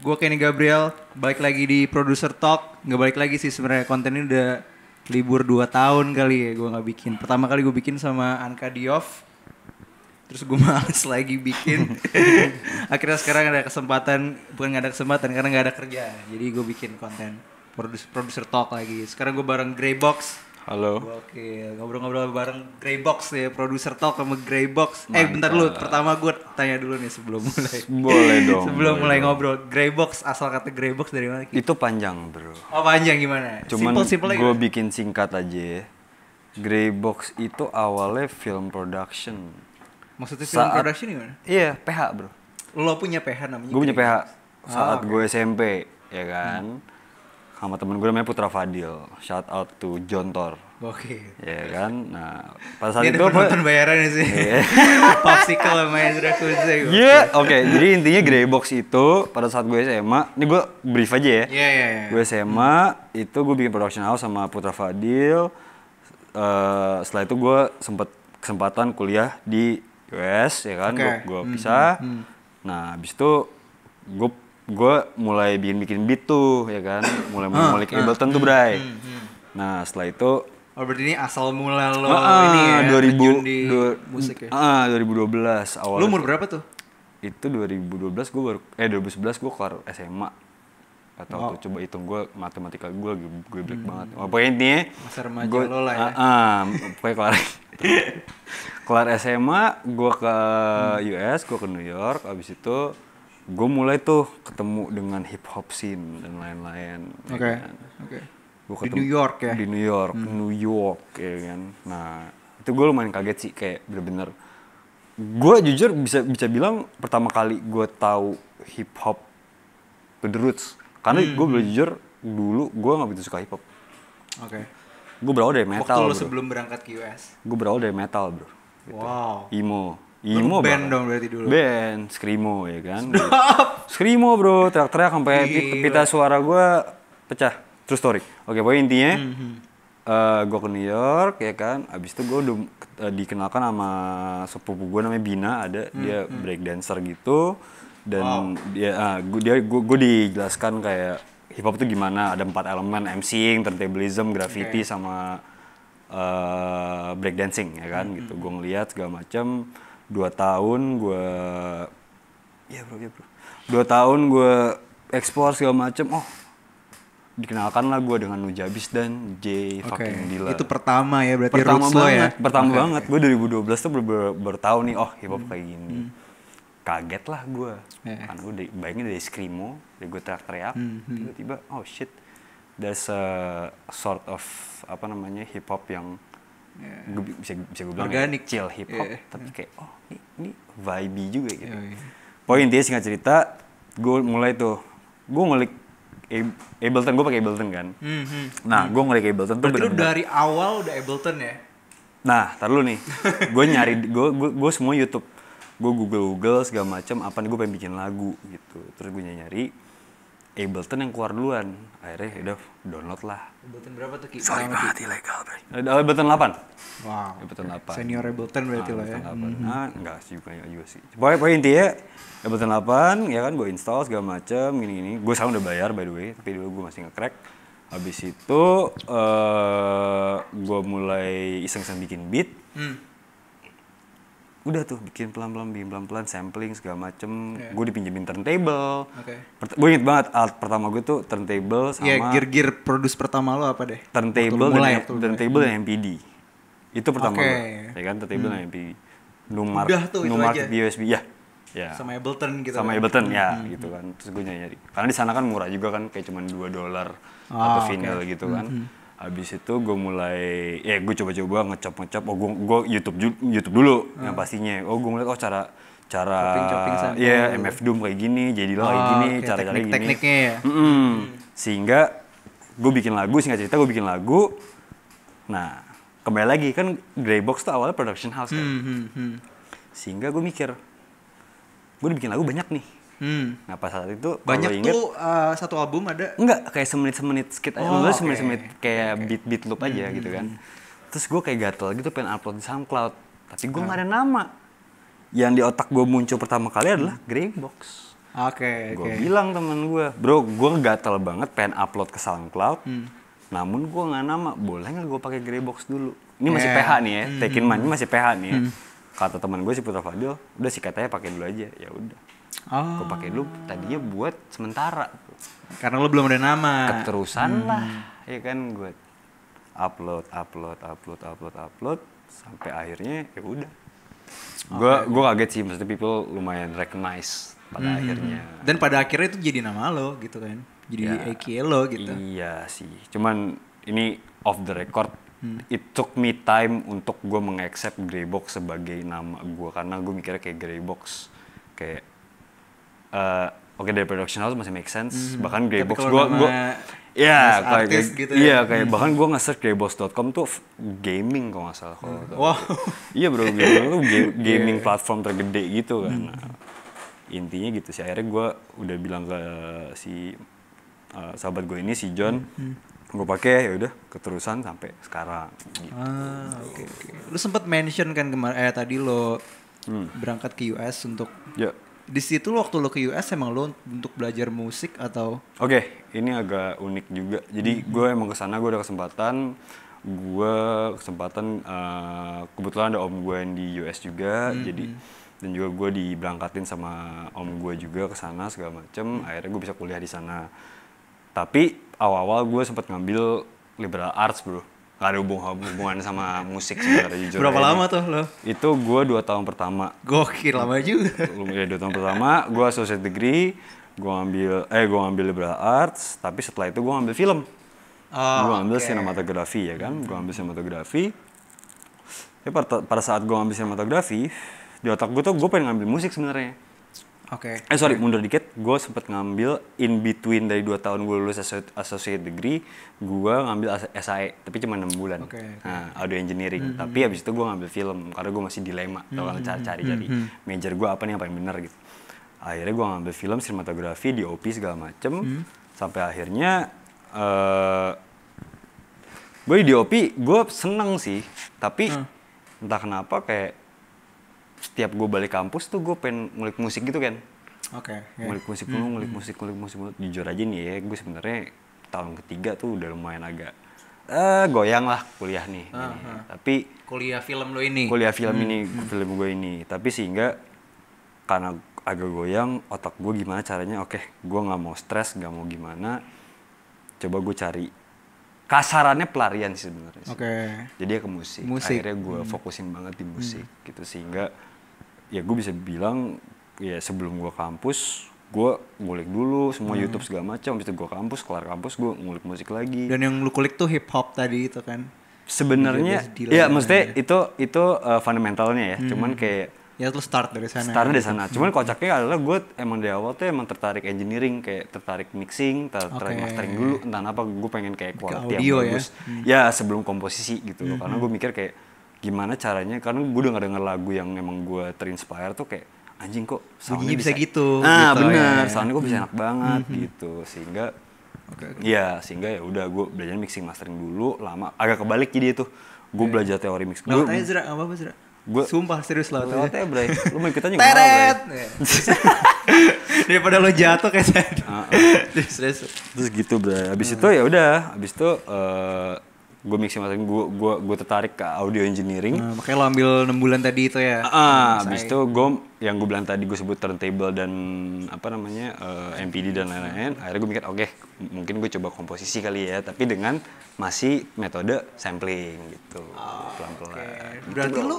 Gue Kenny Gabriel, balik lagi di Producer Talk. Nggak balik lagi sih sebenarnya konten ini udah libur 2 tahun kali ya gue gak bikin. Pertama kali gue bikin sama Anka Diof. Terus gue males lagi bikin. Akhirnya sekarang ada kesempatan, bukan gak ada kesempatan karena gak ada kerja. Jadi gue bikin konten Producer Talk lagi. Sekarang gue bareng Greybox. Halo. Oke, ngobrol-ngobrol bareng Greybox ya, produser talk sama Greybox. Eh bentar dulu, pertama gue tanya dulu nih sebelum mulai. Boleh dong. sebelum mulai ngobrol, Greybox asal kata Greybox dari mana? Itu panjang, Bro. Oh, panjang gimana? Cuman simple, simple gue bikin singkat aja ya. Greybox itu awalnya film production. Maksudnya film saat, production gimana? Iya, PH, Bro. Lo punya PH namanya? Gue punya PH saat oh, gue SMP, ya kan? Hmm sama temen gue namanya Putra Fadil shout out to John Tor oke okay. ya kan nah pada saat itu gue gue, bayaran sih yeah. popsicle sama Ezra Kuze iya yeah. oke okay. jadi intinya Grey Box itu pada saat gue SMA ini gue brief aja ya yeah, yeah, yeah. gue SMA itu gue bikin production house sama Putra Fadil uh, setelah itu gue sempet kesempatan kuliah di US ya kan okay. gue bisa. -hmm. nah abis itu gue gue mulai bikin bikin beat tuh ya kan mulai ah, mulai ke Ableton ah. tuh Bray hmm, hmm, hmm. nah setelah itu Oh berarti ini asal mula lo ah, ah ini ya, 2000, di du, musik ya? Ah, 2012 awal. Lu umur berapa tuh? Itu 2012 gue baru, eh 2011 gue keluar SMA atau wow. tuh coba hitung gue matematika gue gue black hmm. banget oh, pokoknya intinya masa remaja gua, lo lah ya uh, uh, pokoknya kelar kelar SMA gue ke hmm. US gue ke New York abis itu gue mulai tuh ketemu dengan hip hop scene dan lain-lain. Ya oke. Kan. Oke. Di New York ya. Di New York, hmm. New York ya kan. Nah, itu gue lumayan kaget sih kayak bener-bener gue jujur bisa bisa bilang pertama kali gue tahu hip hop to the roots karena hmm. gue hmm. belajar jujur dulu gue nggak begitu suka hip hop oke okay. gue berawal dari metal waktu lu sebelum berangkat ke US gue berawal dari metal bro gitu. wow emo Imo band dong berarti dulu. Band, skrimo ya kan. Stop. Skrimo bro, teriak-teriak sampai pita suara gue pecah. True story. Oke, pokoknya intinya mm -hmm. uh, eh, gue ke New York ya kan. Abis itu gue udah uh, dikenalkan sama sepupu gue namanya Bina ada mm -hmm. dia mhm. break dancer gitu dan wow. dia uh, gua, dia gue dijelaskan kayak hip hop itu gimana ada empat elemen MCing, turntablism, graffiti okay. sama uh, eh, break dancing ya kan mm -hmm. gitu. Gue ngeliat segala macam dua tahun gue ya bro ya bro dua tahun gue ekspor segala macem oh dikenalkan lah gue dengan Nujabis dan J okay. fucking itu pertama ya berarti pertama roots ya? banget ya? pertama okay, banget gue 2012 tuh baru ber bertahu nih oh hip hop hmm. kayak gini hmm. kaget lah gue yeah. kan gue bayangin dari skrimo dari gue teriak-teriak tiba hmm, hmm. tiba-tiba oh shit there's a sort of apa namanya hip hop yang yeah. gue bisa bisa gue bilang organik chill hip hop yeah. tapi yeah. kayak oh ini, ini vibe juga gitu yeah, yeah. poin dia singkat cerita gue mulai tuh gue ngulik Ableton gue pakai Ableton kan mm -hmm. nah gue ngulik Ableton tuh Berarti bener dari awal udah Ableton ya nah terlalu lu nih gue nyari gue semua YouTube gue Google Google segala macam apa nih gue pengen bikin lagu gitu terus gue -nyari Ableton yang keluar duluan akhirnya ya udah download lah Ableton berapa tuh Ki? sorry banget ilegal bro eh, Ableton 8 wow Ableton 8 senior Ableton berarti lah ya Ableton 8 mm-hmm. nah enggak sih bukan juga sih pokoknya, pokoknya intinya Ableton 8 ya kan gue install segala macem gini-gini gue sama udah bayar by the way tapi dulu gue masih nge-crack habis itu uh, eh, gue mulai iseng-iseng bikin beat hmm udah tuh bikin pelan-pelan bikin pelan-pelan sampling segala macem yeah. gue dipinjemin turntable okay. gue inget banget alat pertama gue tuh turntable sama yeah, gear-gear produce pertama lo apa deh turntable mulai, dan turntable dan MPD itu pertama okay. gue ya kan turntable hmm. dan MPD numar udah tuh, USB ya Ya. Sama Ableton gitu. Sama kan? Ableton ya hmm. gitu kan. Terus gue nyari. Karena di sana kan murah juga kan kayak cuma dua dolar ah, atau vinyl okay. gitu kan. Hmm habis itu gue mulai ya gue coba-coba ngecop ngecop oh gue gue YouTube YouTube dulu hmm. yang pastinya oh gue ngeliat oh cara cara ya yeah, MF Doom kayak gini jadilah oh, kayak gini okay. cara cara gini tekniknya ya mm -mm. Hmm. sehingga gue bikin lagu singkat cerita gue bikin lagu nah kembali lagi kan Greybox tuh awalnya production house kan hmm, hmm, hmm. sehingga gue mikir gue udah bikin lagu banyak nih Hmm. Nah pas saat itu banyak inget, uh, eh, satu album ada? Enggak, kayak semenit-semenit skit aja, oh, semenit-semenit kayak okay. beat-beat loop aja hmm. gitu hmm, kan. Hmm. Terus gue kayak gatel gitu pengen upload di SoundCloud, tapi gue hmm. nggak gak ada nama. Yang di otak gue muncul pertama kali adalah Grey Box. Oke. Okay, gue okay. bilang temen gue, bro, gue gatel banget pengen upload ke SoundCloud. Hmm. Namun gue nggak nama, boleh nggak gue pakai Greybox dulu? Ini yeah. masih PH eh, nih ya, hmm. Taking Man ini masih PH nih ya. Kata teman gue si Putra Fadil, udah sih katanya pakai dulu aja. Ya udah. Oh. Gue pakai dulu tadinya buat sementara. Karena lo belum ada nama. Keterusan hmm. lah, ya kan gue upload, upload, upload, upload, upload, sampai akhirnya ya udah. Gue okay. gue kaget sih, maksudnya people lumayan recognize pada hmm. akhirnya. Dan pada akhirnya itu jadi nama lo gitu kan, jadi ya, lo gitu. Iya sih, cuman ini off the record Hmm. It took me time untuk gue mengaccept Greybox sebagai nama gue karena gue mikirnya kayak Greybox kayak uh, oke okay, dari production house masih make sense hmm. bahkan box gue gue iya, gitu ya. iya, kayak gitu Iya, kayak bahkan gue nge-search com tuh gaming kok nggak salah kalau hmm. Wow. Iya bro, gaming tuh iya, gaming iya. platform tergede gitu kan. Hmm. Intinya gitu sih. Akhirnya gue udah bilang ke si uh, sahabat gue ini si John, hmm. gue pakai ya udah keterusan sampai sekarang. Gitu. Ah, Okay, Lu sempat mention kan kemarin eh tadi lo hmm. berangkat ke US untuk yeah di situ lo waktu lo ke US emang lo untuk belajar musik atau oke okay, ini agak unik juga jadi hmm gue emang kesana gue ada kesempatan gue kesempatan uh, kebetulan ada om gue yang di US juga hmm jadi hmm. dan juga gue diberangkatin sama om gue juga ke sana segala macem hmm. akhirnya gue bisa kuliah di sana tapi awal-awal gue sempat ngambil liberal arts bro nggak ada hubung hubungan sama musik sebenarnya jujur. Berapa aja. lama tuh lo? Itu gue dua tahun pertama. Gokil lama juga. Ya dua tahun pertama, gue associate degree, gue ambil eh gue ambil liberal arts, tapi setelah itu gue ambil film. Oh, ah, gue ambil okay. sinematografi ya kan, gue ambil sinematografi. Tapi pada, pada saat gue ambil sinematografi, di otak gue tuh gue pengen ngambil musik sebenarnya Oke. Okay. Eh sorry, mundur dikit. Gue sempet ngambil in between dari dua tahun gue lulus associate degree, gue ngambil SAE, tapi cuma enam bulan. Okay, okay. Nah, audio engineering. Mm -hmm. Tapi hmm, abis hmm. itu gue ngambil film karena gue masih dilema, mm -hmm. cari-cari mm -hmm. major gue apa nih yang paling bener gitu. Akhirnya gue ngambil film, sinematografi, DOP segala macem. Mm Sampai akhirnya uh, eh, gue di DOP, gue seneng sih, tapi mm. entah kenapa kayak setiap gue balik kampus tuh gue pengen ngulik musik gitu kan oke okay, iya. yeah. ngulik musik dulu ngulik hmm. musik ngulik musik dulu jujur aja nih ya gue sebenarnya tahun ketiga tuh udah lumayan agak eh uh, goyang lah kuliah nih uh -huh. Ini. tapi kuliah film lo ini kuliah film ini hmm. hmm. film gue ini tapi sehingga karena agak goyang otak gue gimana caranya oke okay, gue nggak mau stres nggak mau gimana coba gue cari kasarannya pelarian sih sebenarnya. Oke. Okay. Jadi ya ke musik. musik. Akhirnya gue hmm. fokusin banget di musik hmm. gitu sehingga ya gue bisa bilang ya sebelum gue kampus gue ngulik dulu semua hmm. YouTube segala macam itu gue kampus kelar kampus gue ngulik musik lagi dan yang lu kulik tuh hip hop tadi itu kan sebenarnya ya maksudnya gitu. itu itu uh, fundamentalnya ya hmm. cuman kayak ya lu start dari sana start dari sana cuman hmm. kocaknya adalah gue emang di awal tuh emang tertarik engineering kayak tertarik mixing tertarik okay. mastering dulu entah apa gue pengen kayak kualitas ya. bagus ya, hmm. ya sebelum komposisi gitu hmm. loh karena gue hmm. mikir kayak gimana caranya karena gue udah gak denger lagu yang emang gue terinspire tuh kayak anjing kok bunyinya bisa, bisa gitu ah gitu, benar ya. soundnya kok bisa enak mhm. banget mhm. gitu sehingga okay. ya sehingga ya udah gue belajar mixing mastering dulu lama agak kebalik jadi itu gue okay. Iya, iya. belajar teori mix gue nah, gue sumpah serius lah tuh ya bray lu mau ikutan juga teret iya. daripada lo jatuh kayak saya uh terus, gitu bray abis itu ya udah abis itu uh, gue mixing mastering gue gue gue tertarik ke audio engineering nah, makanya lo ambil enam bulan tadi itu ya ah, ah habis itu gue yang gue bilang tadi gue sebut turntable dan apa namanya uh, eh, MPD dan lain-lain akhirnya gue mikir oke okay, mungkin gue coba komposisi kali ya tapi dengan masih metode sampling gitu ah, pelan-pelan oh, okay. berarti lo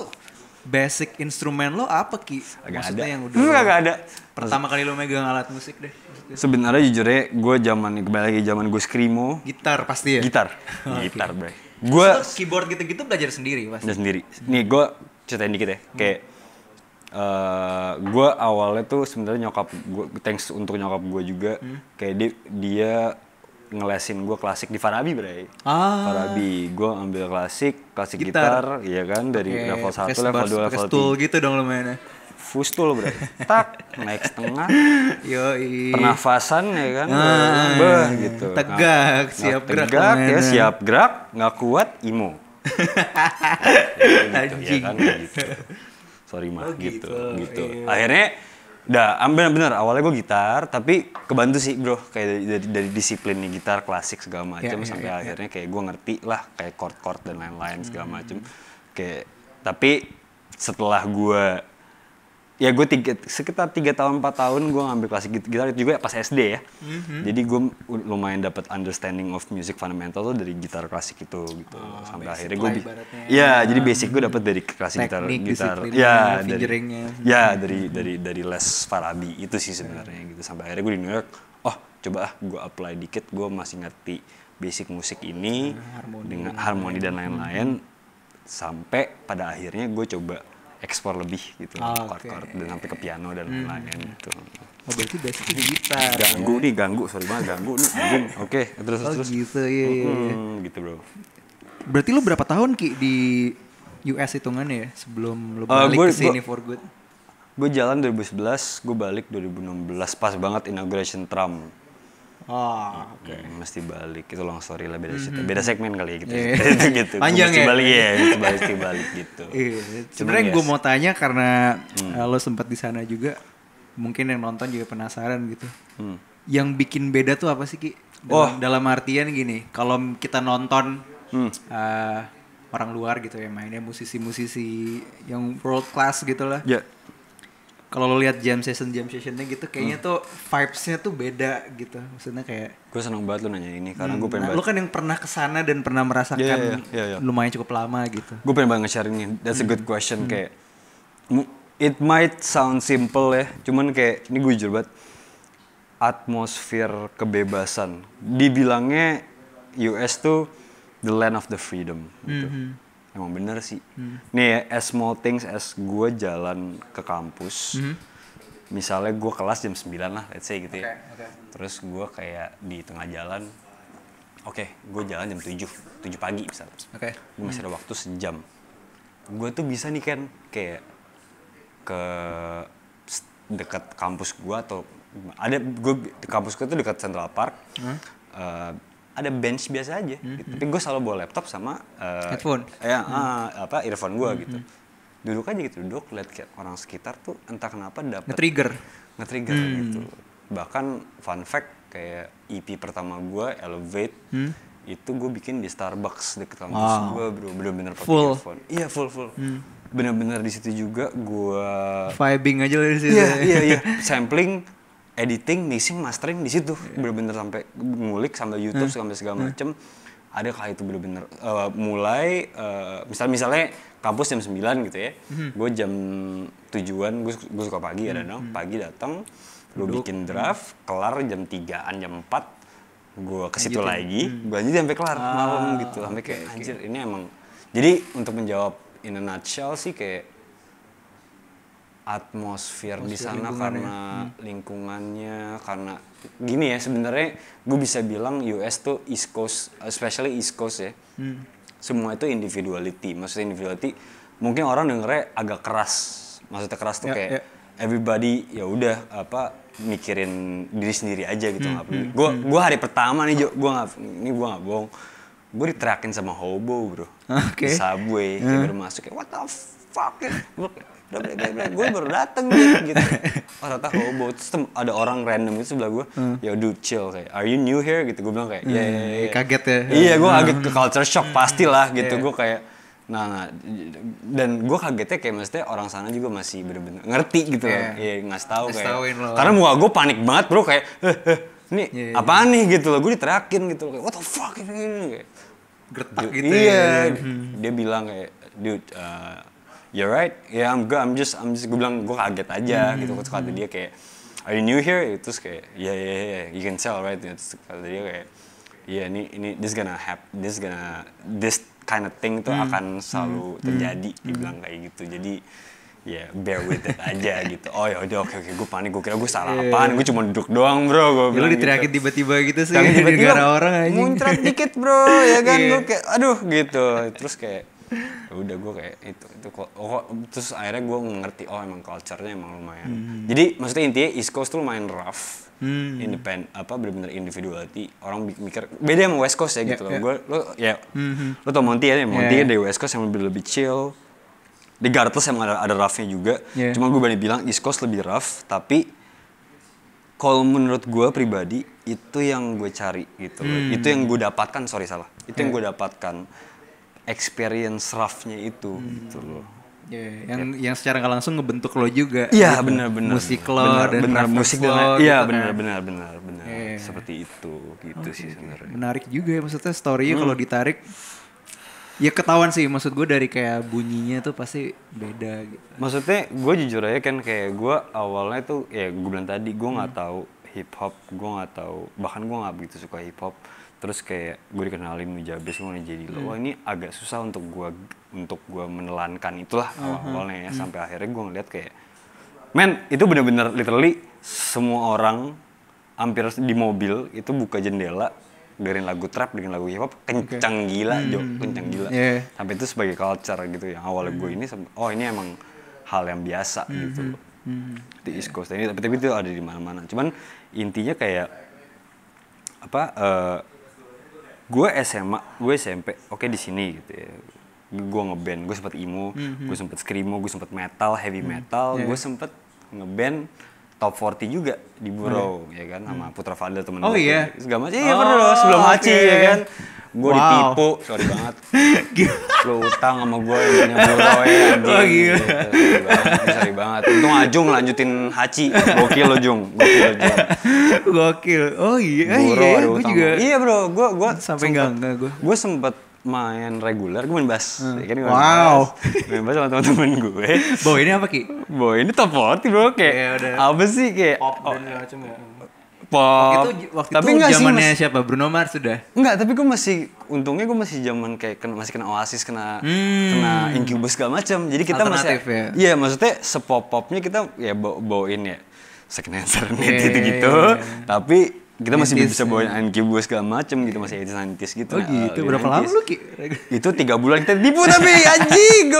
basic instrumen lo apa ki? Gak ada. yang udah gak, gak ada. Pertama kali lo megang alat musik deh. Sebenarnya jujur ya gue zaman kembali lagi zaman gue skrimo. Gitar pasti ya. Gitar. okay. gitar, bre. Gue keyboard gitu-gitu belajar sendiri pasti. Belajar sendiri. Nih gue ceritain dikit ya. Hmm. Kayak Uh, eh, gue awalnya tuh sebenarnya nyokap gue thanks untuk nyokap gue juga hmm. kayak dia, dia ngelesin gue klasik di Farabi bray. Ah. Farabi, gue ambil klasik, klasik gitar, gitar iya kan dari okay. level 1, level 2, level 3. gitu dong lo mainnya. Fustul bro, tak naik setengah, Yoi. pernafasan ya kan, ah, bah, ah. gitu. Tegak, nah, siap tegak, gerak. Tegak ya, siap gerak, nggak kuat, imo. ya, gitu, ya kan, gitu. Sorry mah, oh, gitu, gitu. gitu. Iya. Akhirnya Udah, ambil bener awalnya gue gitar, tapi kebantu sih bro, kayak dari, dari nih gitar klasik segala macam yeah, ya, sampai yeah, yeah, akhirnya kayak gue ngerti lah kayak chord-chord dan lain-lain segala macam. Hmm. Kayak tapi setelah gue ya gue tiga, sekitar tiga tahun empat tahun gue ngambil klasik gitar itu juga ya pas SD ya mm-hmm. jadi gue lumayan dapat understanding of music fundamental tuh dari gitar klasik itu gitu oh, sampai akhirnya gue ya jadi ah. basic gue dapat dari klasik Teknik, gitar gitar ya, ya dari ya mhm. dari dari dari les Farabi itu sih sebenarnya yeah. gitu sampai akhirnya gue di New York oh coba ah gue apply dikit gue masih ngerti basic musik ini harmoni. dengan harmoni dan lain-lain mm-hmm. sampai pada akhirnya gue coba ekspor lebih gitu oh, ah, chord chord okay. dan sampai ke piano dan hmm. lain-lain hmm. gitu oh berarti basic gitar ganggu ya? nih ganggu sorry banget ganggu nih oke okay, terus oh, terus gitu ya. yeah. Hmm, iya. gitu bro berarti lu berapa tahun ki di US hitungannya ya sebelum lu eh, balik uh, gue, ke sini for good gue jalan 2011 gue balik 2016 pas banget inauguration Trump Oh, oke. Okay. Mm, mesti balik. Itu long story lah beda mm -hmm. Beda segmen kali ya gitu. Yeah. itu gitu. Panjang mesti ya. Balik ya, mesti balik, mesti balik gitu. Iya. Sebenarnya ya gue mau tanya karena hmm. Eh, lo sempat di sana juga. Mungkin yang nonton juga penasaran gitu. Hmm. Yang bikin beda tuh apa sih Ki? Dalam, oh, dalam artian gini, kalau kita nonton hmm. uh, orang luar gitu ya mainnya musisi-musisi yang world class gitu lah. Yeah kalau lo lihat jam session jam sessionnya gitu kayaknya hmm. tuh vibesnya tuh beda gitu maksudnya kayak gue seneng banget lo nanya ini karena hmm, gue pengen nah, lo kan yang pernah kesana dan pernah merasakan yeah, yeah, yeah, yeah. Iya. lumayan cukup lama gitu gue pengen banget share ini that's hmm. a good hmm. question hmm. kayak it might sound simple ya cuman kayak ini gue jujur banget atmosfer kebebasan dibilangnya US tuh the land of the freedom gitu. Mm -hmm, hmm emang bener sih hmm. nih ya, as small things as gue jalan ke kampus hmm. misalnya gue kelas jam 9 lah let's say gitu ya okay. terus gue kayak di tengah jalan oke okay, gue jalan jam 7 7 pagi misalnya okay. gue masih ada hmm. waktu sejam gue tuh bisa nih kan kayak ke dekat kampus gue atau ada gue kampus gue tuh dekat Central Park hmm? uh, ada bench biasa aja mm -hmm. gitu. Mhm. tapi gue selalu bawa laptop sama uh, headphone ya mm. uh, apa earphone gue mm -hmm. gitu duduk aja gitu duduk lihat kayak orang sekitar tuh entah kenapa dapat nge-trigger nge-trigger mm. gitu bahkan fun fact kayak EP pertama gue Elevate mm. itu gue bikin di Starbucks deket kampus wow. gue bro bener-bener pakai earphone. iya full full mm. bener-bener di situ juga gue vibing aja lah di situ iya iya, iya. sampling editing, mixing, mastering di situ yeah. bener-bener sampai ngulik sampai YouTube hmm. sampai segala hmm. macem. Hmm. Ada kali itu bener-bener uh, mulai uh, misal misalnya kampus jam 9 gitu ya. Hmm. Gue jam tujuan gue gue suka pagi hmm. ya dong. Hmm. Pagi datang, gue bikin hmm. draft, hmm. kelar jam 3-an jam 4 gue ke situ lagi, hmm. gue lanjut sampai kelar ah, malam gitu. Sampai okay, kayak okay. anjir ini emang. Jadi untuk menjawab in a nutshell sih kayak atmosfer di sana karena hmm. lingkungannya karena gini ya sebenarnya gue bisa bilang US tuh East Coast especially East Coast ya hmm. semua itu individuality maksudnya individuality mungkin orang dengernya agak keras maksudnya keras tuh yeah, kayak yeah. everybody ya udah apa mikirin diri sendiri aja gitu hmm, nggak hmm, gue hmm. gue hari pertama nih Jo gue nggak ini gue nggak bohong gue diterakin sama hobo bro okay. di subway hmm. kayak baru masuk kayak what the fuck gue baru dateng gitu oh ternyata hobo terus ada orang random itu sebelah gue hmm. yo ya dude chill kayak are you new here gitu gue bilang kayak iya iya kaget ya iya gue hmm. kaget ke culture shock hmm, pastilah gitu iya. gue kayak nah, nah dan gue kagetnya kayak maksudnya orang sana juga masih bener-bener ngerti gitu yeah. yeah, iya, ngasih tahu kayak karena muka gue panik banget bro kayak eh, eh, nih eh, yeah, yeah. nih gitu loh gue diterakin gitu loh what the fuck gitu, gitu, gitu. gertak gitu ya. iya ya. dia bilang kayak dude uh, you're right ya yeah, I'm good I'm just I'm just gue bilang gue kaget aja mm -hmm. gitu terus kata dia kayak are you new here terus kayak ya yeah, ya yeah, ya yeah. you can tell right terus kata dia kayak ya yeah, ini ini this gonna happen this gonna this kind of thing tuh mm -hmm. akan hmm. selalu mm -hmm. terjadi mm -hmm. dibilang kayak gitu jadi ya yeah, bear with it aja gitu oh ya udah oke oke gue panik gue kira gue salah yeah. apaan gue cuma duduk doang bro gue ya, bilang lu diteriakin gitu. tiba-tiba gitu sih tiba-tiba orang aja muncrat dikit bro ya kan yeah. gue kayak aduh gitu terus kayak Ya udah gue kayak itu itu kok oh, terus akhirnya gue ngerti oh emang culture-nya emang lumayan hmm. jadi maksudnya intinya East Coast tuh lumayan rough hmm. independent apa benar-benar individuality orang mikir beda sama West Coast ya gitu yeah, loh yeah. gue lo ya mm-hmm. Ya, lo tau Monty ya Monty yeah. kan ya. dari West Coast yang lebih lebih chill di Gartles emang ada, ada roughnya juga yeah. cuma gue berani bilang East Coast lebih rough tapi kalau menurut gue pribadi itu yang gue cari gitu hmm. itu yang gue dapatkan sorry salah itu yeah. yang gue dapatkan experience roughnya itu hmm. gitu loh Yeah, iya. yang yeah. yang secara nggak langsung ngebentuk lo juga. Iya, yeah, benar-benar. Musik lo bener, dan bener, musik lo. Gitu iya, gitu kan. benar-benar benar benar. Iya, iya. Seperti itu gitu okay, sih sebenarnya. Menarik juga ya maksudnya story hmm. kalau ditarik ya ketahuan sih maksud gue dari kayak bunyinya tuh pasti beda gitu. Maksudnya gue jujur aja kan kayak gue awalnya tuh ya gue bilang tadi gue nggak hmm. tahu hip hop, gue nggak tahu bahkan gue nggak begitu suka hip hop terus kayak gue dikenalin Mujabes gue mau jadi lo hmm. ini agak susah untuk gue untuk gue menelankan itulah hmm, hmm. awalnya ya sampai akhirnya gue ngeliat kayak men itu bener-bener literally semua orang hampir di mobil itu buka jendela dengerin lagu trap dengerin lagu hip hop kencang okay. gila hmm. Jo kencang gila yeah. sampai itu sebagai culture gitu yang awalnya gue ini oh ini emang hal yang biasa hmm. gitu loh hmm. di East Coast ini tapi, tapi itu ada di mana-mana cuman intinya kayak apa uh, gue SMA gue SMP oke okay, di sini gitu ya gue ngeband gue sempet emo mm -hmm. gue sempet screamo gue sempet metal heavy mhm. metal yeah. gue sempet ngeband top 40 juga di Burau -hmm. ya kan sama hmm. Putra Fadil temen oh, gue. Yeah. Segala macam. Iya, oh, pernah loh sebelum okay. ya kan. Gue wow. ditipu, sorry banget. lo utang sama gue yang punya Boroy ya, oh, anjing. Oh, Gitu. Sorry banget. sorry banget. Untung Ajung lanjutin haci Gokil lo Jung. Gokil Jung. Gokil. Oh iya, Buro, iya, gue iya. juga. Iya bro, gue gue sampai enggak enggak gue. Gue sempet main reguler, gue main bass. Hmm. Ya kan, wow. Main bass sama teman-teman gue. boy ini apa Ki? boy ini top 40 bro, kayak ya, apa sih kayak pop oh, dan oh, macam ya pop. Waktu itu, waktu tapi itu zamannya sih, siapa? Bruno Mars sudah. Enggak, tapi gue masih untungnya gue masih zaman kayak kena, masih kena Oasis, kena hmm. kena Incubus segala macam. Jadi kita masih ya. Iya, maksudnya sepop-popnya kita ya bawa bawain ya second hand yeah, gitu-gitu. Yeah, yeah. Tapi kita masih Intis, bisa bawain iya. Incubus segala macam gitu masih Edis gitu. Oh gitu, iya, berapa lama lu Ki? Itu tiga bulan kita tipu tapi anjing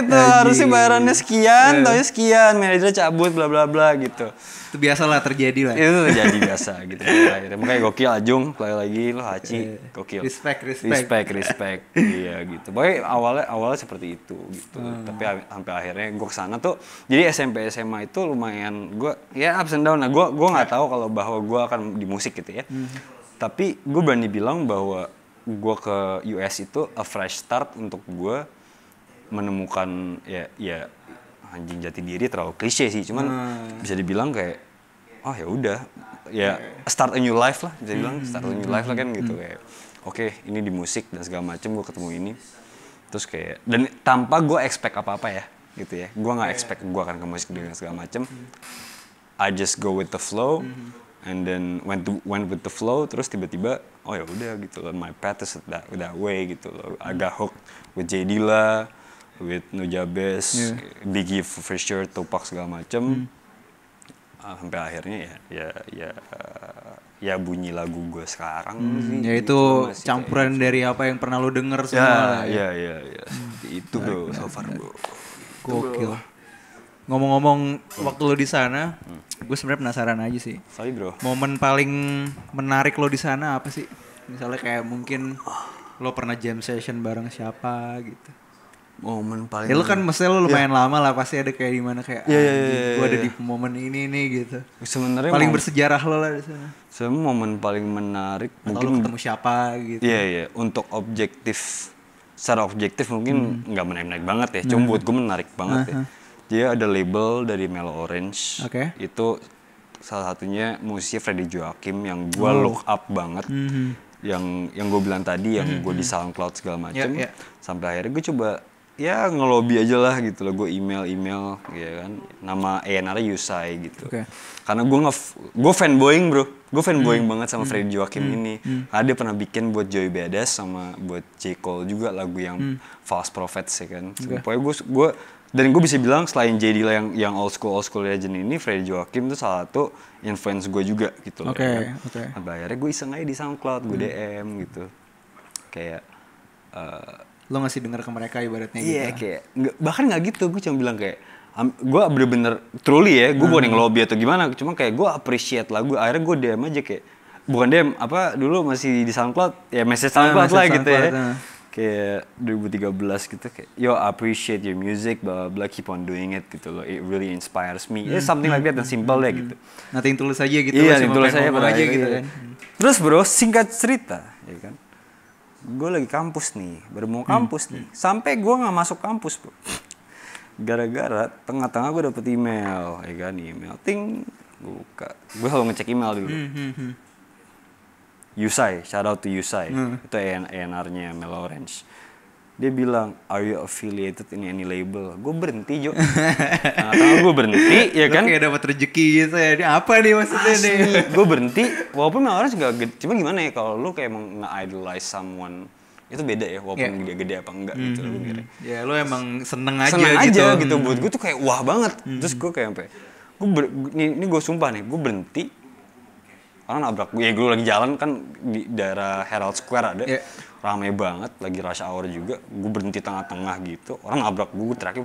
gitu Aji. harusnya bayarannya sekian ya sekian manajer cabut bla bla bla gitu itu biasa lah terjadi lah itu terjadi biasa gitu, gitu. makanya gokil Ajung play lagi lo Haci iya. gokil respect respect respect respect iya gitu pokoknya awalnya awalnya seperti itu gitu hmm. tapi sampai akhirnya gue kesana tuh jadi SMP SMA itu lumayan gue ya ups and down nah gue gue nggak ya. tahu kalau bahwa gue akan di musik gitu ya hmm. tapi gue berani bilang bahwa gue ke US itu a fresh start untuk gue menemukan ya ya anjing jati diri terlalu klise sih cuman hmm. bisa dibilang kayak oh ya udah ya iya. start a new life lah bisa dibilang hmm. start a new life lah kan gitu hmm. kayak oke okay, ini di musik dan segala macem gue ketemu ini terus kayak dan tanpa gue expect apa apa ya gitu ya gue nggak iya. expect gue akan ke musik dengan segala macem I just go with the flow hmm. and then went to went with the flow terus tiba-tiba oh ya udah gitu loh my path is that that way gitu loh agak hook with J Dilla with Nujabes, yeah. Biggie for sure, Tupac segala macem. Hmm. Uh, sampai akhirnya ya ya ya uh, ya bunyi lagu gue sekarang hmm, sih. Ya gitu itu campuran gitu. dari apa yang pernah lo denger ya, semua. Ya ya ya, ya. Hmm. itu bro, so far bro. Gokil. Ngomong-ngomong hmm. waktu lo di sana, hmm. gue sebenarnya penasaran aja sih. Sorry bro. Momen paling menarik lo di sana apa sih? Misalnya kayak mungkin lo pernah jam session bareng siapa gitu momen paling ya lu kan mesti lu lumayan yeah. lama lah pasti ada kayak di mana kayak yeah, yeah, yeah, yeah, gue ada iya, di iya. momen ini nih gitu sebenarnya paling momen, bersejarah lo lah di sana sebenarnya momen paling menarik Atau mungkin lu ketemu siapa gitu iya yeah, iya yeah. untuk objektif secara objektif mungkin hmm. nggak hmm. menarik banget ya cuma buat gue menarik banget uh -huh. ya dia ada label dari Melo Orange okay. itu salah satunya musisi Freddy Joakim yang gua oh. look up banget mm -hmm. yang yang gue bilang tadi yang -hmm. gue di mm-hmm. SoundCloud segala ya, macam yeah, yeah. sampai akhirnya gue coba ya ngelobi aja lah gitu loh gue email email ya kan nama ENR Yusai gitu okay. karena gue nge gue fan Boeing bro gue fan mm. banget sama mm. Freddy Joakim mm. ini mm. karena dia pernah bikin buat Joy Badass sama buat J Cole juga lagu yang mm. False Prophets ya kan okay. gue gue dan gue bisa bilang selain JD lah yang yang old school old school legend ini Freddy Joakim itu salah satu influence gue juga gitu loh okay. ya kan? okay. Nah, akhirnya gue iseng aja di SoundCloud gue mm. DM gitu kayak uh, lo ngasih dengar ke mereka ibaratnya yeah, gitu. Iya kayak bahkan nggak gitu, gue cuma bilang kayak um, gue bener-bener truly ya, gue hmm. bukan yang hmm. atau gimana, cuma kayak gue appreciate lah, gue akhirnya gue DM aja kayak bukan DM apa dulu masih di SoundCloud ya message ah, gitu ya. SoundCloud, ah, lah SoundCloud gitu ya. Nah. Kayak 2013 gitu kayak yo I appreciate your music blah, blah keep on doing it gitu loh it really inspires me yeah, hmm, something like hmm, that dan simple ya hmm. gitu nanti tulis aja gitu iya yeah, tulis aja, aja gitu, gitu kan terus bro singkat cerita ya kan gue lagi kampus nih baru mau hmm. kampus hmm. nih sampai gue nggak masuk kampus bro gara-gara tengah-tengah gue dapet email ya kan email ting buka gue selalu ngecek email dulu hmm, hmm, hmm. Yusai shout out to Yusai hmm. itu ENR-nya Mel Orange dia bilang are you affiliated in any label gue berhenti Jo nah, kalau gue berhenti ya kan Lo kayak dapat rezeki gitu ya ini apa nih maksudnya Asli. nih gue berhenti walaupun memang orang juga cuma gimana ya kalau lo kayak emang nge-idolize someone itu beda ya walaupun yeah. dia gede apa enggak gitu mm -hmm. ya yeah, lo emang seneng aja seneng gitu. aja gitu, gitu. buat gue tuh kayak wah banget mm -hmm. terus gue kayak sampai gue ini, ini gue sumpah nih gue berhenti orang nabrak gue ya gue lagi jalan kan di daerah Herald Square ada yeah. ramai banget lagi rush hour juga gue berhenti tengah-tengah gitu orang nabrak gue, terakhir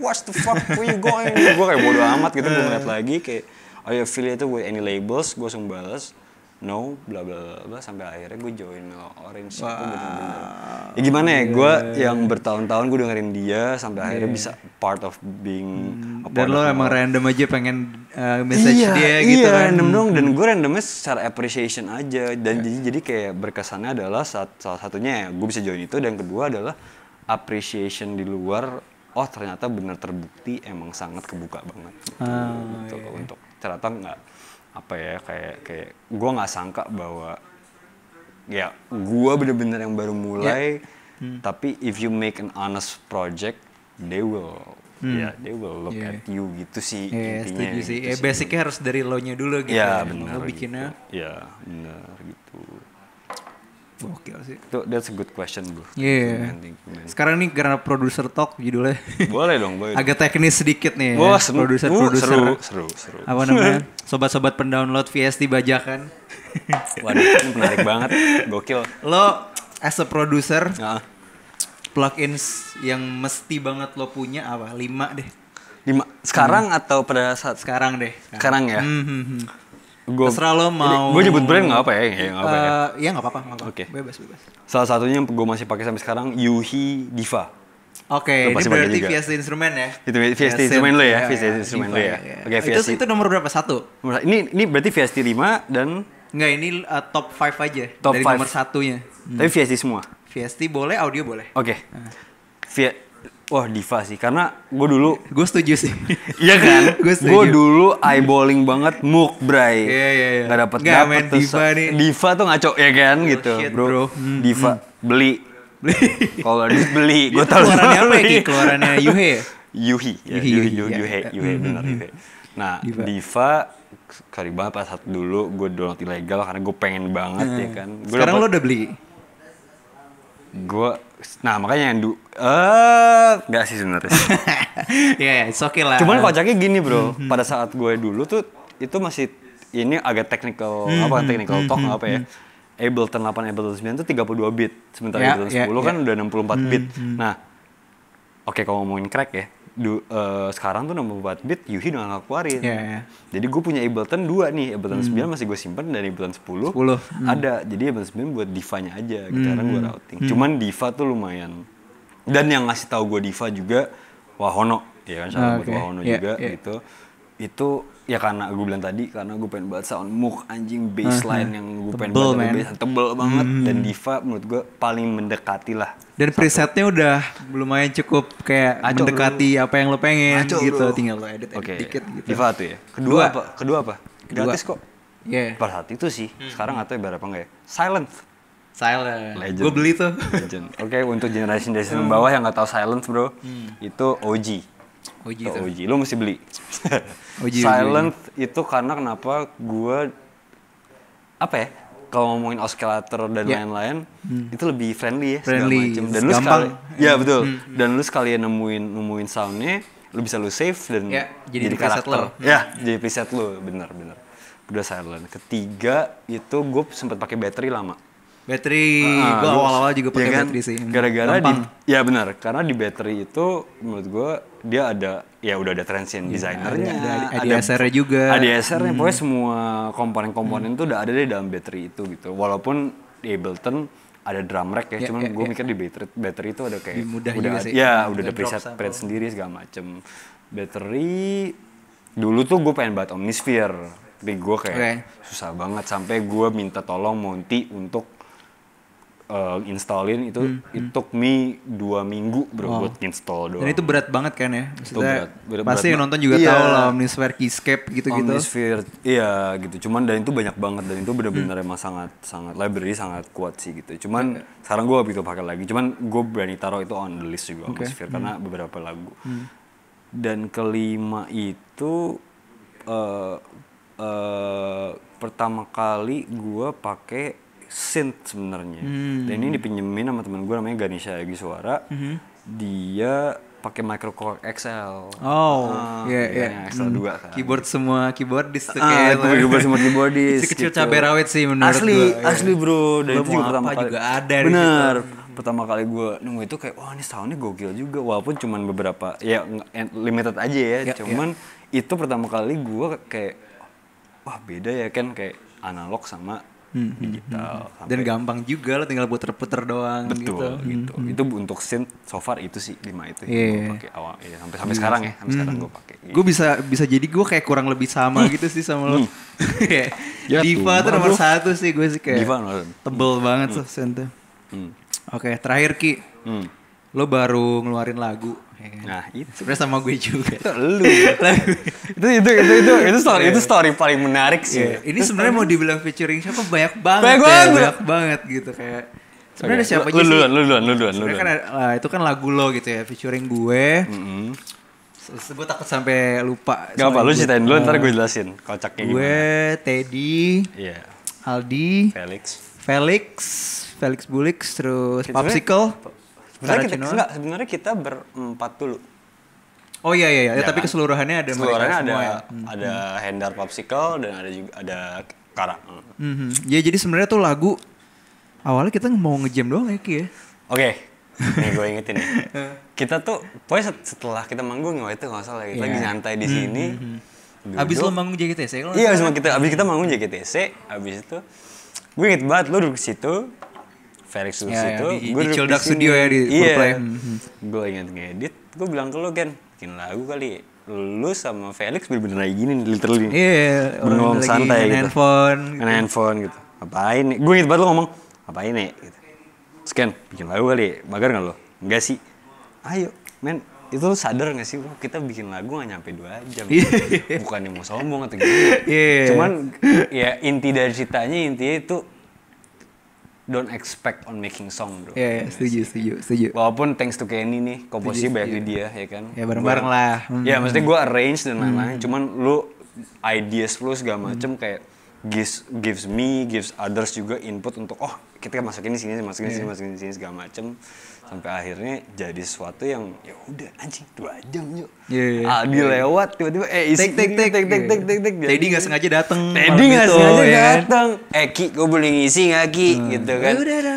what the fuck where you going gue kayak bodo amat gitu gue eh. ngeliat lagi kayak are you affiliated with any labels gue langsung balas no bla bla bla sampai akhirnya gue join Melo Orange itu bener-bener ya gimana ya yeah. gue iya, iya, yang iya. bertahun-tahun gue dengerin dia sampai yeah. akhirnya bisa part of being hmm. a part dan lo of emang random aja pengen uh, message iya, dia gitu iya, kan random dong dan hmm. gue randomnya secara appreciation aja dan yeah. jadi jadi kayak berkesannya adalah saat, salah satunya ya, gue bisa join itu dan kedua adalah appreciation di luar oh ternyata bener terbukti emang sangat kebuka banget gitu, ah, gitu iya. untuk ternyata nggak apa ya kayak kayak gue nggak sangka bahwa ya gue bener-bener yang baru mulai yeah. hmm. tapi if you make an honest project they will hmm. ya yeah, they will look yeah. at you gitu sih yeah, intinya gitu sih gitu ya, basicnya harus dari lo nya dulu gitu ya, ya. Bener, lo bikinnya gitu. ya bener gitu Gokil sih. Itu, that's a good question bu. Iya. Yeah. Sekarang nih karena produser talk judulnya. Boleh dong, boleh. Agak teknis sedikit nih. Ya, Wah, seru. Produser, produser. Seru, seru, seru. Apa namanya? Sobat-sobat pendownload VST bajakan. Waduh, ini menarik banget. Gokil. Lo as a producer, nah. plugins yang mesti banget lo punya apa? Lima deh. Lima. Sekarang hmm. atau pada saat? Sekarang deh. Sekarang, sekarang ya? Mm -hmm. hmm, hmm. Gua, Terserah lo mau. Gue nyebut brand nggak apa ya? Ya nggak ya. Eh, iya, apa-apa. Uh, ya nggak apa-apa. Oke. Okay. Bebas bebas. Salah satunya yang gue masih pakai sampai sekarang Yuhi Diva. Oke, okay, ini berarti VST instrumen ya? Itu VST, instrumen lo ya, iya, VST iya, instrumen lo ya. Oke, Itu, itu nomor berapa satu? Ini ini berarti VST 5 dan Enggak, ini uh, top 5 aja top dari five. nomor satunya. Hmm. Tapi VST semua. VST boleh, audio boleh. Oke. Okay. Uh. Wah diva sih, karena gue dulu Gue setuju sih Iya kan? gue setuju Gue dulu eyeballing banget muk Bray Iya, iya, iya. Gak dapet Gak dapet tuh diva, nih. diva tuh ngaco ya kan oh, gitu shit, bro, bro. Hmm, Diva hmm. Beli Beli Kalau harus beli Gue tau Keluarannya apa ya Keluarannya Yuhe ya? Yuhi ya, Yuhi Yuhi Yuhi, Yuhi, ya. Yuhi, Yuhi hmm, hmm, hmm. Nah Diva, Diva Kali banget pas saat dulu gue download ilegal karena gue pengen banget hmm. ya kan gua Sekarang dapet, lo udah beli? Gue Nah makanya yang du eh nggak sih sebenarnya. Iya, yeah, it's okay lah. Cuman kocaknya nah. gini bro, mm-hmm. pada saat gue dulu tuh itu masih ini agak technical mm-hmm. apa hmm, technical mm-hmm. talk mm-hmm. apa ya. Hmm. Ableton 8, Ableton 9 itu 32 bit. Sementara yeah, Ableton 10 ya, yeah, kan yeah. udah 64 mm-hmm. bit. Nah, oke okay, kalau ngomongin crack ya, du, uh, sekarang tuh 64 bit Yuhi udah nggak keluarin. Yeah, yeah. Jadi gue punya Ableton 2 nih, Ableton hmm. 9 masih gue simpen dan Ableton 10, 10. Hmm. ada. Jadi Ableton 9 buat Diva-nya aja, gitaran hmm. gue routing. Hmm. Cuman Diva tuh lumayan. Dan yang ngasih tahu gue Diva juga Wahono, ya kan salah okay. buat Wahono yeah, juga yeah. gitu. Itu ya karena gue bilang tadi karena gue pengen banget sound muk anjing baseline hmm. yang gue pengen banget bass, tebel banget hmm. dan diva menurut gue paling mendekati lah dan presetnya udah lumayan cukup kayak Aco, mendekati apa yang lo pengen Aco, gitu bro. tinggal lo edit, edit okay. dikit gitu diva tuh ya kedua kedua. apa kedua apa kedua. gratis kok Yeah. Pada saat itu sih, hmm. sekarang atau ya, berapa enggak ya? Silent. Silent. Gue beli tuh. Legend. Oke, okay, untuk generasi generasi hmm. bawah yang nggak tahu Silence bro, hmm. itu OG. Oji itu. Oji, lu mesti beli. Oji, Silent Oji. itu karena kenapa gue apa ya? Kalau ngomongin oscillator dan ya. lain-lain, yeah. hmm. itu lebih friendly ya friendly. segala macam. Dan lu Gampang. sekali, ya hmm. betul. Hmm. Dan lu sekalian nemuin nemuin soundnya, lu bisa lu save dan yeah, jadi, jadi karakter. Lo. Ya, jadi preset lu, bener bener. Kedua silent. Ketiga itu gue sempet pakai battery lama bateri ah, gue awal-awal juga iya pakai ya kan? bateri sih. Hmm. Gara-gara di, ya benar, karena di bateri itu menurut gue dia ada ya udah ada transient ya, designernya, ada, ada, ada ADSR-nya juga. ADSR-nya, hmm. pokoknya semua komponen-komponen itu hmm. udah ada di dalam bateri itu gitu. Walaupun di Ableton ada drum rack ya, ya cuman ya, gue ya. mikir di bateri bateri itu ada kayak udah, juga sih. Ya, udah ada preset, preset sendiri segala macem. bateri dulu tuh gue pengen banget Omnisphere, tapi gue kayak okay. susah banget sampai gue minta tolong Monty untuk uh, installin itu hmm, it hmm. took me dua minggu bro wow. buat install doang. Dan itu berat banget kan ya? itu berat, berat, pasti berat yang nonton juga iya. tahu lah Omnisphere Keyscape gitu-gitu. Omnisphere, iya gitu. Cuman dan itu banyak banget dan itu benar-benar hmm. emang sangat sangat library sangat kuat sih gitu. Cuman okay. sekarang gue begitu pakai lagi. Cuman gue berani taruh itu on the list juga okay. Omnisphere hmm. karena beberapa lagu. Hmm. Dan kelima itu uh, uh, pertama kali gue pakai synth sebenarnya. Hmm. Dan ini dipinjemin sama teman gue namanya Ganesha Egi Suara. Hmm. Dia pakai microcore XL. Oh, ah, iya iya. Yeah, XL dua. Hmm. kan. Keyboard semua keyboard di ah, kayak. Ah, keyboard semua keyboard di. kecil gitu. cabai rawit sih menurut asli, gue. Asli, iya. asli bro. Dan itu juga pertama kali. Juga ada Bener. Gitu. Pertama kali gue nunggu itu kayak, wah oh, ini soundnya gokil juga. Walaupun cuman beberapa, ya limited aja ya. ya, ya. cuman ya. itu pertama kali gue kayak, wah beda ya kan kayak analog sama hmm, digital. Hmm, Dan gampang juga lo tinggal buat puter doang betul, gitu. gitu. Hmm. Itu untuk synth so far itu sih lima itu yeah. gue pakai awal ya, sampai sampai hmm. sekarang ya, sampai hmm. sekarang mm-hmm. gue pakai. Gitu. Gue bisa bisa jadi gue kayak kurang lebih sama mm. gitu sih sama lo. Mm. ya, Diva tuh nomor satu sih gue sih kayak Diva, tebel hmm. banget hmm. tuh synthnya. Hmm. Mm. Oke, okay, terakhir Ki. Hmm. Lo baru ngeluarin lagu Ya kan? Nah itu sebenarnya sama gue juga. itu Lu. itu, itu itu itu itu story iya. itu story paling menarik sih. Yeah. Ini sebenarnya mau dibilang featuring siapa banyak banget. Banyak ya, banget. Banyak banget gitu kayak. Sebenarnya okay. siapa aja sih? Lu duluan, lu duluan, lu duluan. Sebenarnya kan uh, itu kan lagu lo gitu ya, featuring gue. Mm -hmm. takut sampai lupa. Gak apa, lu ceritain dulu ntar gue ah. jelasin kocaknya gue, gimana. Gue, Teddy, yeah. Aldi, Felix, Felix, Felix Bulix, terus Popsicle sebenarnya kita Cino. enggak, sebenarnya kita berempat dulu Oh iya iya, iya. ya, ya tapi kan? keseluruhannya ada keseluruhannya ada ya? ada hmm, hmm. Hendar Popsicle dan ada juga ada Kara. Hmm. Mm-hmm. Ya jadi sebenarnya tuh lagu awalnya kita mau ngejam doang ya Ki ya. Oke. Okay. Nih gue ingetin nih. Ya. Eh. kita tuh pokoknya setelah kita manggung waktu itu gak salah ya. kita yeah. lagi nyantai iya. di hmm, sini. Mm-hmm. Abis lo manggung jktc Iya, abis, kita, abis kita manggung jktc abis itu gue inget banget lo duduk di situ, Felix Lux ya, itu. Ya, di, gua di Cildak Studio ya di iya. Play. Hmm, hmm. Gue inget ngedit, gue bilang ke lo Ken, bikin lagu kali lu sama Felix bener-bener lagi gini literally iya yeah, iya, ngomong santai gitu handphone main gitu. handphone gitu Ngapain nih gue inget banget lo ngomong ngapain nih gitu. scan bikin lagu kali bagar nggak lo enggak sih ayo men itu lu sadar gak sih kita bikin lagu gak nyampe dua jam iya. bukan yang mau sombong atau gitu yeah. cuman ya inti dari ceritanya intinya itu don't expect on making song bro. Iya, yeah, yeah, setuju, setuju, setuju. Walaupun thanks to Kenny nih, komposisi banyak di dia, ya kan? Ya bareng-bareng lah. Iya, hmm. maksudnya gue arrange dan hmm. lain-lain. Hmm. Cuman lu ideas lu segala hmm. macem hmm. kayak gives gives me gives others juga input untuk oh kita masukin di sini masukin di sini iya. masukin di sini segala macem sampai akhirnya jadi sesuatu yang ya udah anjing dua jam yuk yeah, iya, iya. yeah. Aldi yeah. lewat tiba-tiba eh isi tek tek tek tek tek tek tek tek Teddy nggak sengaja dateng Teddy nggak sengaja ya. dateng eh Ki gue boleh ngisi nggak Ki hmm. gitu kan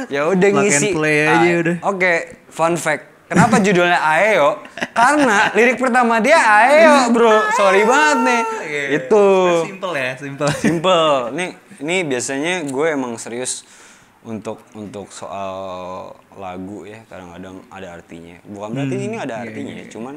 ya udah ya ngisi play aja ah, udah oke fun fact Kenapa judulnya Aeo? Karena lirik pertama dia Aeo, bro. Sorry banget nih. Yeah. Iya, iya, iya. Itu. Simple ya, simple. Simple. Nih, ini biasanya gue emang serius untuk untuk soal lagu ya. Kadang-kadang ada artinya. Bukan berarti hmm, ini ada artinya, yeah, yeah. cuman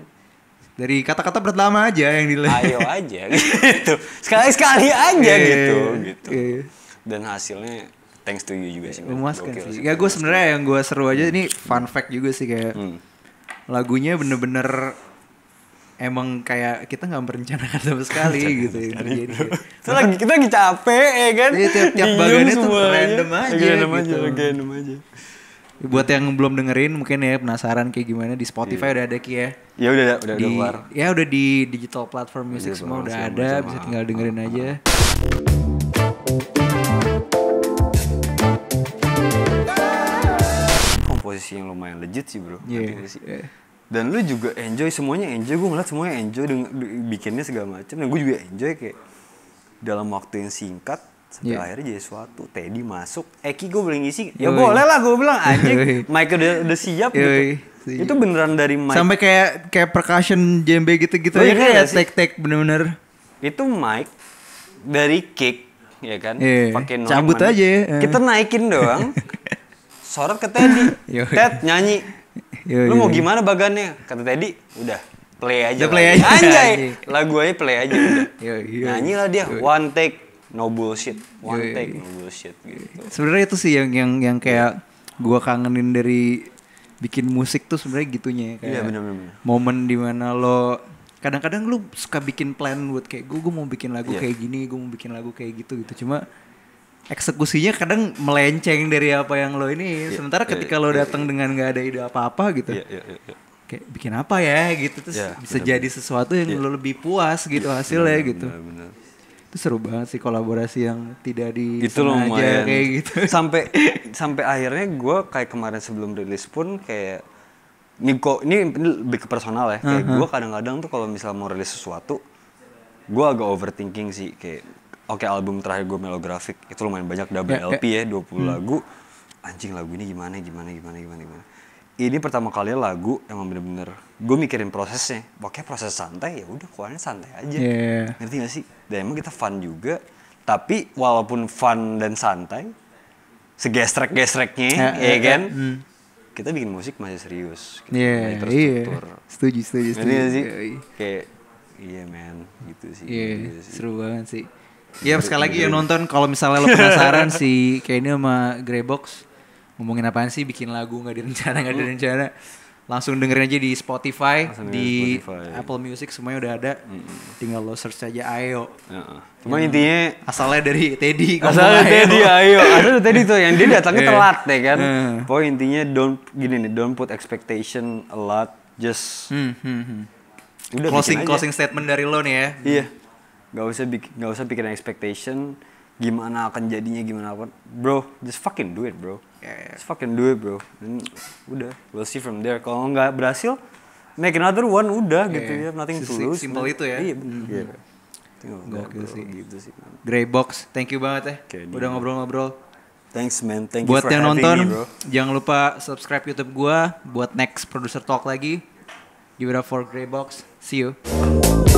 dari kata-kata pertama aja yang dilihat. Ayo aja gitu. Sekali-sekali aja yeah, gitu, gitu. Yeah. Dan hasilnya thanks to you juga sih. Memuaskan Gokil sih. Ya gue sebenarnya yang gue seru aja ini fun fact juga sih kayak hmm. lagunya bener-bener emang kayak kita nggak merencanakan sama sekali gitu ya. Soalnya kita lagi capek ya kan. Jadi iya, tiap, tiap bagiannya tuh random aja. Random gitu. aja, random aja. Buat yang belum dengerin mungkin ya penasaran kayak gimana di Spotify yeah. udah ada Ki ya. Ya udah udah di, udah keluar. Ya udah di digital platform music digital semua udah ada, bisa tinggal dengerin aja. posisi yang lumayan legit sih bro yeah. Iya, iya. dan lu juga enjoy semuanya enjoy gue ngeliat semuanya enjoy dengan bikinnya segala macam dan gue juga enjoy kayak dalam waktu yang singkat sampai yeah. akhirnya jadi suatu Teddy masuk Eki gue bilang ngisi ya Yui. boleh lah gue bilang anjing Mike udah, udah siap gitu. Yoi. gitu itu beneran dari Mike sampai kayak kayak percussion jembe gitu-gitu oh, ya kayak tek-tek bener-bener itu Mike dari kick ya kan yeah. pakai cabut aja eh. kita naikin doang sorot ke Teddy. Ted nyanyi. Yoi. Lu mau gimana bagannya? Kata Teddy, udah play aja. play aja. Anjay. Lagu aja play aja. Nyanyi lah dia Yoi. one take no bullshit. One Yoi. take no bullshit gitu. Sebenarnya itu sih yang yang yang kayak gua kangenin dari bikin musik tuh sebenarnya gitunya ya iya, kayak. Iya benar Momen dimana lo kadang-kadang lo suka bikin plan buat kayak gue gue mau bikin lagu yeah. kayak gini, gue mau bikin lagu kayak gitu gitu. Cuma eksekusinya kadang melenceng dari apa yang lo ini. Yeah, Sementara iya, ketika yeah, lo iya, datang yeah, dengan nggak ada ide apa-apa gitu. Yeah, yeah, yeah, iya. Kayak bikin apa ya gitu terus yeah, bisa bener, jadi sesuatu yang yeah. lo lebih puas gitu yeah, hasilnya bener, gitu. Bener, bener. Itu seru banget sih kolaborasi yang tidak di itu aja kayak gitu. Sampai sampai akhirnya gue kayak kemarin sebelum rilis pun kayak ini kok ini lebih ke personal ya. Kayak uh -huh. gue kadang-kadang tuh kalau misalnya mau rilis sesuatu, gue agak overthinking sih kayak oke okay, album terakhir gue melografik itu lumayan banyak double yeah, LP yeah. ya 20 ya. ya, hmm. lagu anjing lagu ini gimana gimana gimana gimana gimana ini pertama kali lagu yang bener-bener gue mikirin prosesnya oke proses santai ya udah keluarnya santai aja yeah. ngerti gak sih dan emang kita fun juga tapi walaupun fun dan santai segestrek-gestreknya yeah, ya yeah, ya, kan yeah. Mm. kita bikin musik masih serius gitu. Iya, yeah, terstruktur yeah. setuju setuju setuju ngerti gak sih iya, iya. kayak iya yeah, man gitu sih yeah, gitu sih. seru banget sih Ya sekali lagi yang nonton kalau misalnya lo penasaran si Kenny sama Greybox ngomongin apaan sih bikin lagu nggak direncana nggak oh. direncana langsung dengerin aja di Spotify langsung di Spotify. Apple Music semuanya udah ada mm-hmm. tinggal lo search aja Ayo uh cuma ya. intinya asalnya dari Teddy asalnya Teddy Ayo asalnya Teddy tuh yang dia datangnya iya. telat deh ya kan uh. pokoknya intinya don't gini nih don't put expectation a lot just hmm, hmm, hmm. closing closing statement dari lo nih ya iya yeah nggak usah nggak usah pikirin expectation gimana akan jadinya gimana apa bro just fucking do it bro yeah, yeah. Ya. just fucking do it bro dan udah we'll see from there kalau nggak berhasil make another one udah yeah, gitu ya yeah. nothing to lose simple itu ya iya hmm. Gokil sih. Gitu sih. gray Box, thank you banget ya. Okay, Udah ngobrol-ngobrol. Thanks man, thank Buat you for yang nonton, me, bro. jangan lupa subscribe YouTube gua buat next producer talk lagi. Give it up for gray Box. See you.